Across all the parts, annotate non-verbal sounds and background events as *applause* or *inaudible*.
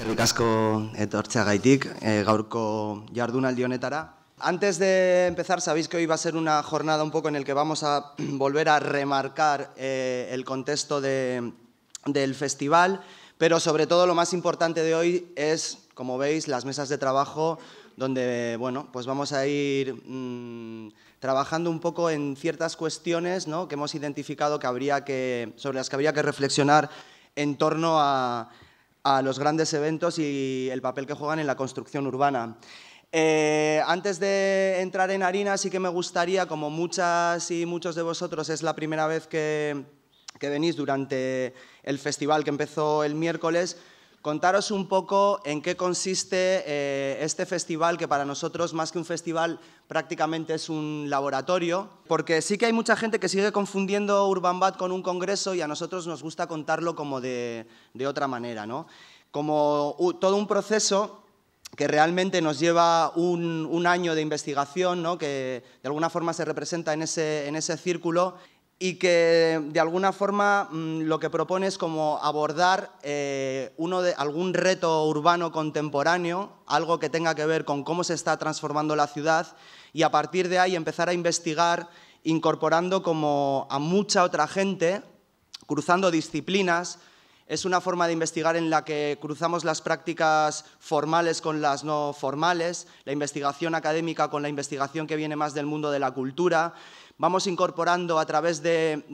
Eskerrik asko gaitic, eh, gaurko jardunaldi honetara. Antes de empezar, sabéis que hoy va a ser una jornada un poco en el que vamos a *clears throat* volver a remarcar eh, el contexto de, del festival, pero sobre todo lo más importante de hoy es, como veis, las mesas de trabajo donde bueno, pues vamos a ir mm, trabajando un poco en ciertas cuestiones ¿no? que hemos identificado que habría que, sobre las que habría que reflexionar en torno a, a los grandes eventos y el papel que juegan en la construcción urbana. Eh, antes de entrar en harina, sí que me gustaría, como muchas y muchos de vosotros, es la primera vez que venís durante el festival que empezó el miércoles, contaros un poco en qué consiste eh, este festival, que para nosotros más que un festival prácticamente es un laboratorio, porque sí que hay mucha gente que sigue confundiendo Urban con un congreso y a nosotros nos gusta contarlo como de, otra manera, como todo un proceso que realmente nos lleva un, año de investigación, que de alguna forma se representa en ese, en ese círculo y que de alguna forma mm, lo que propone es como abordar eh, algún reto urbano contemporáneo, algo que tenga que ver con cómo se está transformando la ciudad y a partir de ahí empezar a investigar incorporando como a mucha otra gente, cruzando disciplinas. Es una forma de investigar en la que cruzamos las prácticas formales con las no formales, la investigación académica con la investigación que viene más del mundo de la cultura, vamos incorporando a través de,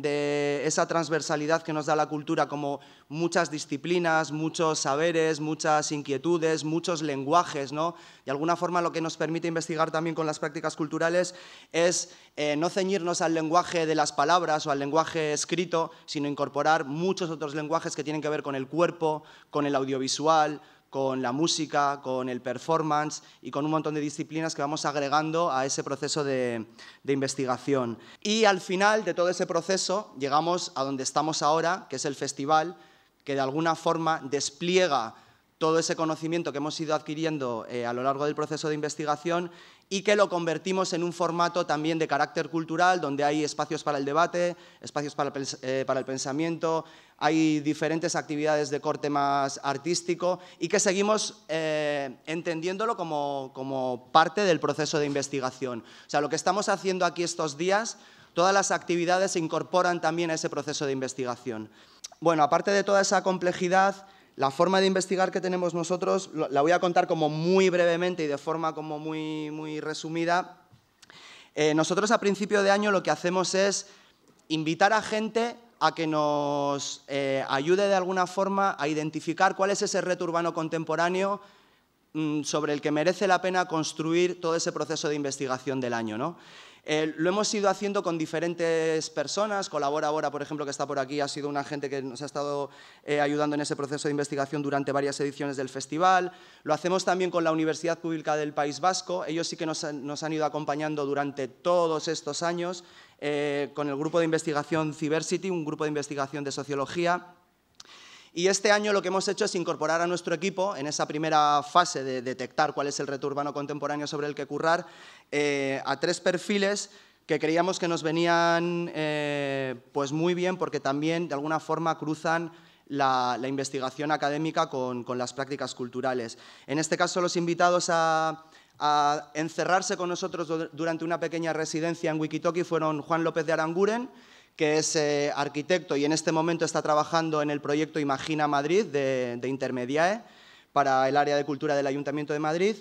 esa transversalidad que nos da la cultura como muchas disciplinas, muchos saberes, muchas inquietudes, muchos lenguajes. De alguna forma lo que nos permite investigar también con las prácticas culturales es eh, no ceñirnos al lenguaje de las palabras o al lenguaje escrito, sino incorporar muchos otros lenguajes que tienen que ver con el cuerpo, con el audiovisual, con la música, con el performance y con un montón de disciplinas que vamos agregando a ese proceso de, investigación. Y al final de todo ese proceso llegamos a donde estamos ahora, que es el festival, que de alguna forma despliega todo ese conocimiento que hemos ido adquiriendo eh, a lo largo del proceso de investigación y que lo convertimos en un formato también de carácter cultural, donde hay espacios para el debate, espacios para el eh, pensamiento, hay diferentes actividades de corte más artístico y que seguimos eh, entendiéndolo como, parte del proceso de investigación. O sea, lo que estamos haciendo aquí estos días, todas las actividades se incorporan también a ese proceso de investigación. Bueno, aparte de toda esa complejidad, la forma de investigar que tenemos nosotros, la voy a contar como muy brevemente y de forma como muy, muy resumida. Eh, nosotros a principio de año lo que hacemos es invitar a gente a que nos eh, ayude de alguna forma a identificar cuál es ese reto urbano contemporáneo mm, sobre el que merece la pena construir todo ese proceso de investigación del año. Eh, lo hemos ido haciendo con diferentes personas. Colabora ahora, por ejemplo, que está por aquí, ha sido una gente que nos ha estado eh, ayudando en ese proceso de investigación durante varias ediciones del festival. Lo hacemos también con la Universidad Pública del País Vasco. Ellos sí que nos, han ido acompañando durante todos estos años eh, con el grupo de investigación CiberCity, un grupo de investigación de sociología y este año lo que hemos hecho es incorporar a nuestro equipo en esa primera fase de detectar cuál es el reto urbano contemporáneo sobre el que currar eh, a tres perfiles que creíamos que nos venían eh, pues muy bien porque también de alguna forma cruzan la, investigación académica con, las prácticas culturales. En este caso los invitados a encerrarse con nosotros durante una pequeña residencia en Wikitoki fueron Juan López de Aranguren, que es arquitecto y en este momento está trabajando en el proyecto Imagina Madrid de, Intermediae para el área de cultura del Ayuntamiento de Madrid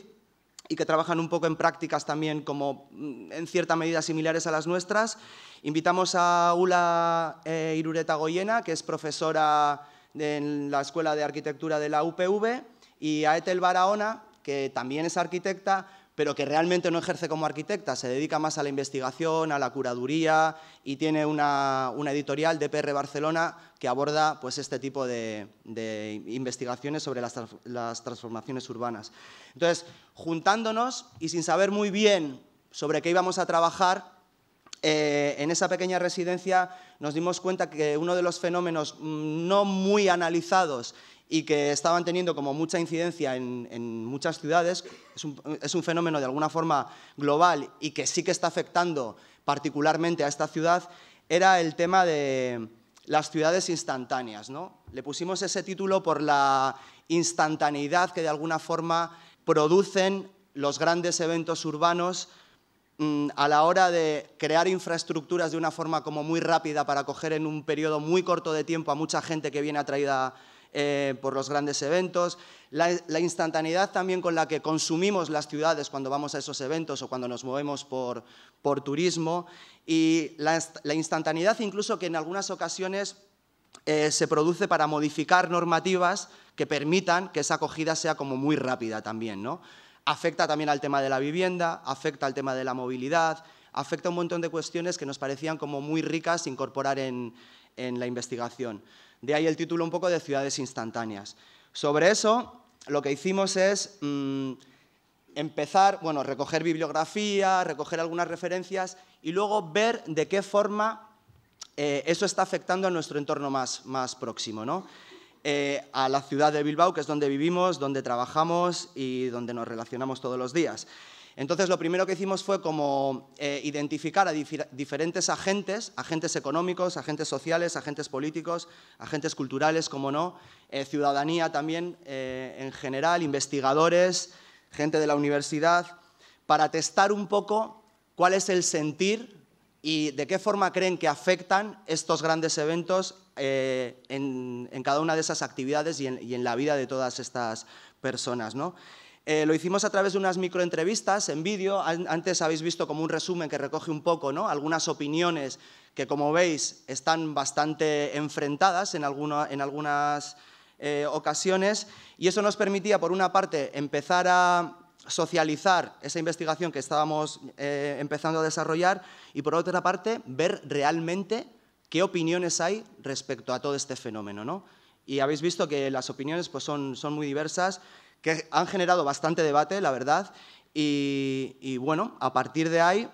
y que trabajan un poco en prácticas también como mm, en cierta medida similares a las nuestras. Invitamos a Ula eh, Irureta Goyena, que es profesora en la Escuela de Arquitectura de la UPV, y a Etel Barahona, que también es arquitecta, pero que realmente no ejerce como arquitecta, se dedica más a la investigación, a la curaduría y tiene una, editorial de PR Barcelona que aborda pues, este tipo de, investigaciones sobre las, transformaciones urbanas. Entonces, juntándonos y sin saber muy bien sobre qué íbamos a trabajar, eh, en esa pequeña residencia nos dimos cuenta que uno de los fenómenos no muy analizados y que estaban teniendo como mucha incidencia en, muchas ciudades. Es un, fenómeno de alguna forma global y que sí que está afectando particularmente a esta ciudad, era el tema de las ciudades instantáneas. ¿no? Le pusimos ese título por la instantaneidad que de alguna forma producen los grandes eventos urbanos mm, a la hora de crear infraestructuras de una forma como muy rápida para coger en un periodo muy corto de tiempo a mucha gente que viene atraída eh, por los grandes eventos, la, instantaneidad también con la que consumimos las ciudades cuando vamos a esos eventos o cuando nos movemos por, turismo y la, instantaneidad incluso que en algunas ocasiones eh, se produce para modificar normativas que permitan que esa acogida sea como muy rápida también, ¿no? Afecta también al tema de la vivienda, afecta al tema de la movilidad, afecta a un montón de cuestiones que nos parecían como muy ricas incorporar en la investigación. De ahí el título un poco de Ciudades Instantáneas. Sobre eso, lo que hicimos es mm, empezar, bueno, recoger bibliografía, recoger algunas referencias y luego ver de qué forma eh, eso está afectando a nuestro entorno más, próximo, ¿no? Eh, a la ciudad de Bilbao, que es donde vivimos, donde trabajamos y donde nos relacionamos todos los días. Entonces, lo primero que hicimos fue como eh, identificar a diferentes agentes, agentes económicos, agentes sociales, agentes políticos, agentes culturales, como no, eh, ciudadanía también eh, en general, investigadores, gente de la universidad, para testar un poco cuál es el sentir y de qué forma creen que afectan estos grandes eventos en, cada una de esas actividades y en, y en, la vida de todas estas personas. ¿no? Eh, lo hicimos a través de unas microentrevistas en vídeo. Antes habéis visto como un resumen que recoge un poco ¿no? algunas opiniones que, como veis, están bastante enfrentadas en, algunas eh, ocasiones. Y eso nos permitía, por una parte, empezar a socializar esa investigación que estábamos eh, empezando a desarrollar y, por otra parte, ver realmente qué opiniones hay respecto a todo este fenómeno. Y habéis visto que las opiniones pues, son, son muy diversas que han generado bastante debate, la verdad, y, bueno, a partir de ahí,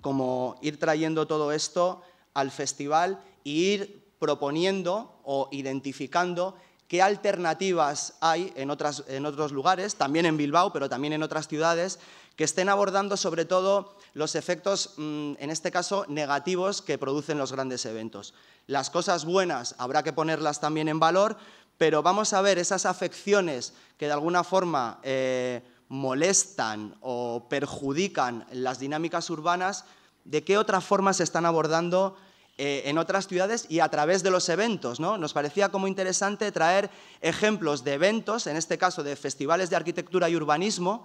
como ir trayendo todo esto al festival e ir proponiendo o identificando qué alternativas hay en, en otros lugares, también en Bilbao, pero también en otras ciudades, que estén abordando sobre todo los efectos, mm, en este caso, negativos que producen los grandes eventos. Las cosas buenas habrá que ponerlas también en valor, pero vamos a ver esas afecciones que de alguna forma eh, molestan o perjudican las dinámicas urbanas, de qué otra forma se están abordando eh, en otras ciudades y a través de los eventos. Nos parecía como interesante traer ejemplos de eventos, en este caso de festivales de arquitectura y urbanismo,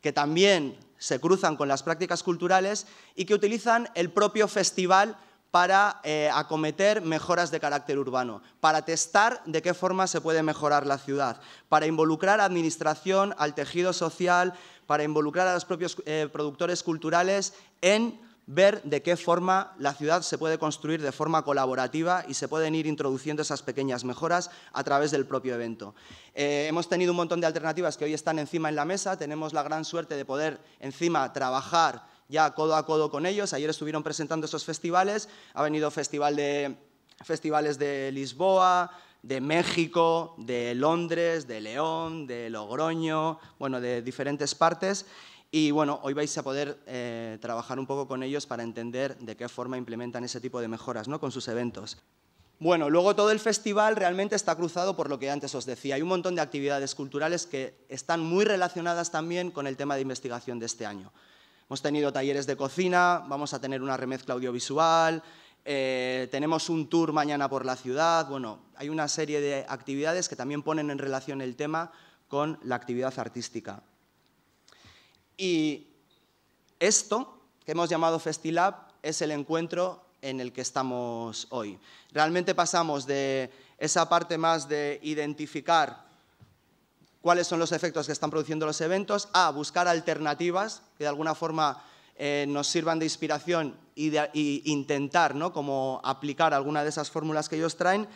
que también se cruzan con las prácticas culturales y que utilizan el propio festival para eh, acometer mejoras de carácter urbano, para testar de qué forma se puede mejorar la ciudad, para involucrar a administración, al tejido social, para involucrar a los propios eh, productores culturales en ver de qué forma la ciudad se puede construir de forma colaborativa y se pueden ir introduciendo esas pequeñas mejoras a través del propio evento. Eh, hemos tenido un montón de alternativas que hoy están encima en la mesa, tenemos la gran suerte de poder encima trabajar ya codo a codo con ellos. Ayer estuvieron presentando esos festivales. Ha venido festival de, festivales de Lisboa, de México, de Londres, de León, de Logroño, bueno, de diferentes partes. Y bueno, hoy vais a poder eh, trabajar un poco con ellos para entender de qué forma implementan ese tipo de mejoras ¿no? con sus eventos. Bueno, luego todo el festival realmente está cruzado por lo que antes os decía. Hay un montón de actividades culturales que están muy relacionadas también con el tema de investigación de este año. Hemos tenido talleres de cocina, vamos a tener una remezcla audiovisual, eh, tenemos un tour mañana por la ciudad, bueno, hay una serie de actividades que también ponen en relación el tema con la actividad artística. Y esto, que hemos llamado FestiLab, es el encuentro en el que estamos hoy. Realmente pasamos de esa parte más de identificar cuáles son los efectos que están produciendo los eventos, a buscar alternativas que de alguna forma eh, nos sirvan de inspiración y, intentar como aplicar alguna de esas fórmulas que ellos traen.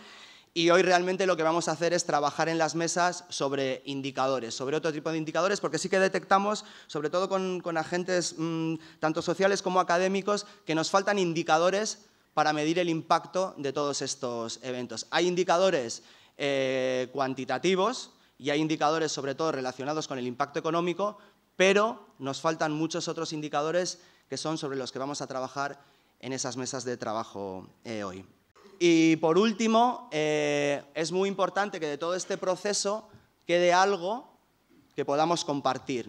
Y hoy realmente lo que vamos a hacer es trabajar en las mesas sobre indicadores, sobre otro tipo de indicadores, porque sí que detectamos, sobre todo con, agentes mm, tanto sociales como académicos, que nos faltan indicadores para medir el impacto de todos estos eventos. Hay indicadores eh, cuantitativos, y hay indicadores sobre todo relacionados con el impacto económico, pero nos faltan muchos otros indicadores que son sobre los que vamos a trabajar en esas mesas de trabajo eh, hoy. Y por último, eh, es muy importante que de todo este proceso quede algo que podamos compartir,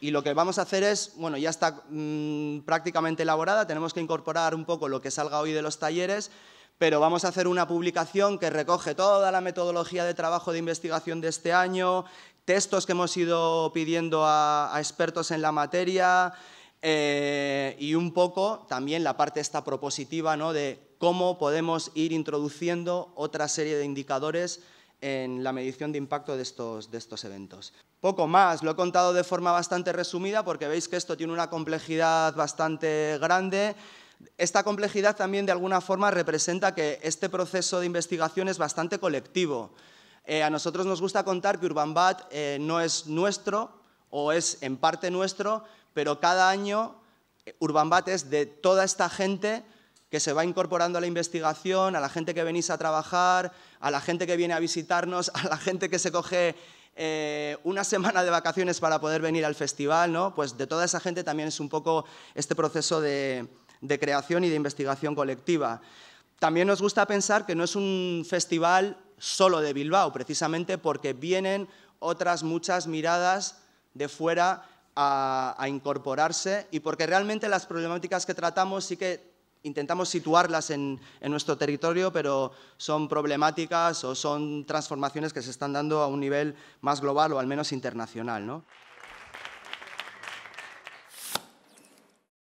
Y lo que vamos a hacer es, bueno, ya está mm, prácticamente elaborada, tenemos que incorporar un poco lo que salga hoy de los talleres, pero vamos a hacer una publicación que recoge toda la metodología de trabajo de investigación de este año, textos que hemos ido pidiendo a, expertos en la materia eh, y un poco también la parte esta propositiva ¿no? de cómo podemos ir introduciendo otra serie de indicadores en la medición de impacto de estos, de estos eventos. Poco más, lo he contado de forma bastante resumida porque veis que esto tiene una complejidad bastante grande. Esta complejidad también de alguna forma representa que este proceso de investigación es bastante colectivo. Eh, a nosotros nos gusta contar que UrbanBat eh, no es nuestro o es en parte nuestro, pero cada año eh, UrbanBat es de toda esta gente que se va incorporando a la investigación, a la gente que venís a trabajar, a la gente que viene a visitarnos, *laughs* a la gente que se coge una semana de vacaciones para poder venir al festival, ¿no? Pues de toda esa gente también es un poco este proceso de, de creación y de investigación colectiva. También nos gusta pensar que no es un festival solo de Bilbao, precisamente porque vienen otras muchas miradas de fuera a, incorporarse y porque realmente las problemáticas que tratamos sí que intentamos situarlas en, nuestro territorio, pero son problemáticas o son transformaciones que se están dando a un nivel más global o al menos internacional.